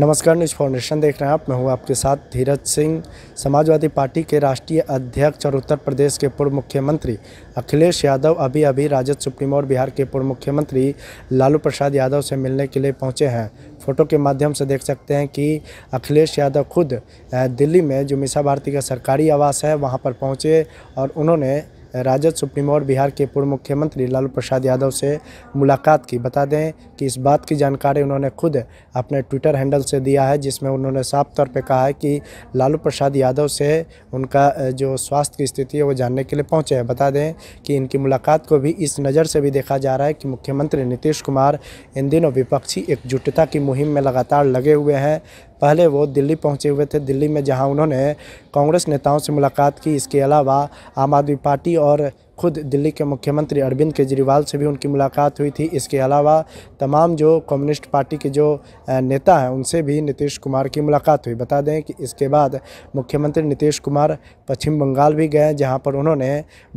नमस्कार news foundation देख रहे हैं आप मैं हूं आपके साथ धीरज सिंह समाजवादी पार्टी के राष्ट्रीय अध्यक्ष और उत्तर प्रदेश के पूर्व मुख्यमंत्री अखिलेश यादव अभी अभी राजद सुप्रीमो और बिहार के पूर्व मुख्यमंत्री लालू प्रसाद यादव से मिलने के लिए पहुंचे हैं फ़ोटो के माध्यम से देख सकते हैं कि अखिलेश यादव खुद दिल्ली में जो मिसा भारती का सरकारी आवास है वहाँ पर पहुँचे और उन्होंने राजद सुप्रीमो और बिहार के पूर्व मुख्यमंत्री लालू प्रसाद यादव से मुलाकात की बता दें कि इस बात की जानकारी उन्होंने खुद अपने ट्विटर हैंडल से दिया है जिसमें उन्होंने साफ तौर पर कहा है कि लालू प्रसाद यादव से उनका जो स्वास्थ्य की स्थिति है वो जानने के लिए पहुँचे हैं बता दें कि इनकी मुलाकात को भी इस नज़र से भी देखा जा रहा है कि मुख्यमंत्री नीतीश कुमार इन दिनों विपक्षी एकजुटता की मुहिम में लगातार लगे हुए हैं पहले वो दिल्ली पहुंचे हुए थे दिल्ली में जहां उन्होंने कांग्रेस नेताओं से मुलाकात की इसके अलावा आम आदमी पार्टी और खुद दिल्ली के मुख्यमंत्री अरविंद केजरीवाल से भी उनकी मुलाकात हुई थी इसके अलावा तमाम जो कम्युनिस्ट पार्टी के जो नेता हैं उनसे भी नीतीश कुमार की मुलाकात हुई बता दें कि इसके बाद मुख्यमंत्री नीतीश कुमार पश्चिम बंगाल भी गए जहां पर उन्होंने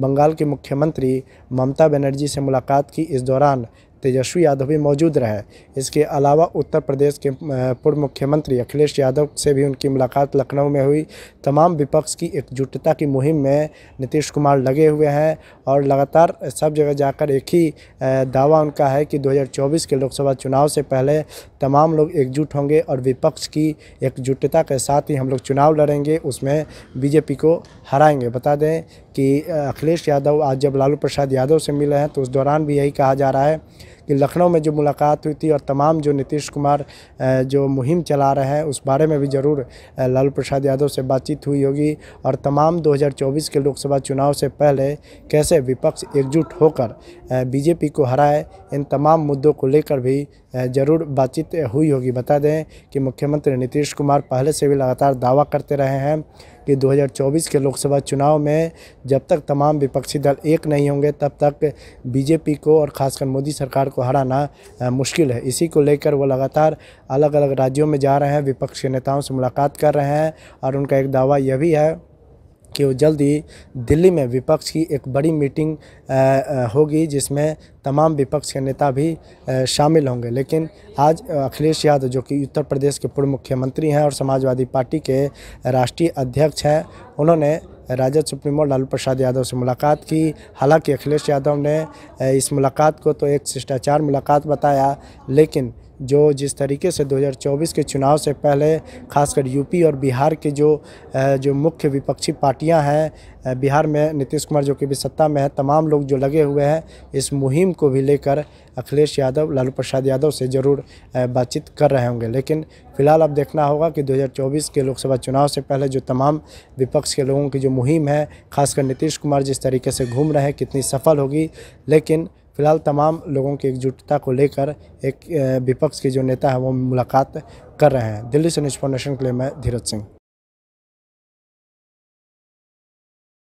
बंगाल की मुख्यमंत्री ममता बनर्जी से मुलाकात की इस दौरान तेजस्वी यादव भी मौजूद रहे इसके अलावा उत्तर प्रदेश के पूर्व मुख्यमंत्री अखिलेश यादव से भी उनकी मुलाकात लखनऊ में हुई तमाम विपक्ष की एकजुटता की मुहिम में नीतीश कुमार लगे हुए हैं और लगातार सब जगह जाकर एक ही दावा उनका है कि 2024 के लोकसभा चुनाव से पहले तमाम लोग एकजुट होंगे और विपक्ष की एकजुटता के साथ ही हम लोग चुनाव लड़ेंगे उसमें बीजेपी को हराएंगे बता दें कि अखिलेश यादव आज जब लालू प्रसाद यादव से मिले हैं तो उस दौरान भी यही कहा जा रहा है कि लखनऊ में जो मुलाकात हुई थी और तमाम जो नीतीश कुमार जो मुहिम चला रहे हैं उस बारे में भी ज़रूर लालू प्रसाद यादव से बातचीत हुई होगी और तमाम 2024 के लोकसभा चुनाव से पहले कैसे विपक्ष एकजुट होकर बीजेपी को हराए इन तमाम मुद्दों को लेकर भी ज़रूर बातचीत हुई होगी बता दें कि मुख्यमंत्री नीतीश कुमार पहले से भी लगातार दावा करते रहे हैं कि 2024 के लोकसभा चुनाव में जब तक तमाम विपक्षी दल एक नहीं होंगे तब तक बीजेपी को और ख़ासकर मोदी सरकार को हराना मुश्किल है इसी को लेकर वो लगातार अलग अलग राज्यों में जा रहे हैं विपक्ष के नेताओं से मुलाकात कर रहे हैं और उनका एक दावा यह भी है कि वो जल्द ही दिल्ली में विपक्ष की एक बड़ी मीटिंग होगी जिसमें तमाम विपक्ष के नेता भी शामिल होंगे लेकिन आज अखिलेश यादव जो कि उत्तर प्रदेश के पूर्व मुख्यमंत्री हैं और समाजवादी पार्टी के राष्ट्रीय अध्यक्ष हैं उन्होंने राजद सुप्रीमो लालू प्रसाद यादव से मुलाकात की हालांकि अखिलेश यादव ने इस मुलाकात को तो एक शिष्टाचार मुलाकात बताया लेकिन जो जिस तरीके से 2024 के चुनाव से पहले खासकर यूपी और बिहार के जो जो मुख्य विपक्षी पार्टियां हैं बिहार में नीतीश कुमार जो कि भी सत्ता में है तमाम लोग जो लगे हुए हैं इस मुहिम को भी लेकर अखिलेश यादव लालू प्रसाद यादव से ज़रूर बातचीत कर रहे होंगे लेकिन फिलहाल अब देखना होगा कि 2024 के लोकसभा चुनाव से पहले जो तमाम विपक्ष के लोगों की जो मुहिम है खासकर नीतीश कुमार जिस तरीके से घूम रहे हैं कितनी सफल होगी लेकिन फिलहाल तमाम लोगों की एकजुटता को लेकर एक विपक्ष के जो नेता हैं वो मुलाकात कर रहे हैं दिल्ली से न्यूज़ फाउंडेशन के लिए मैं धीरज सिंह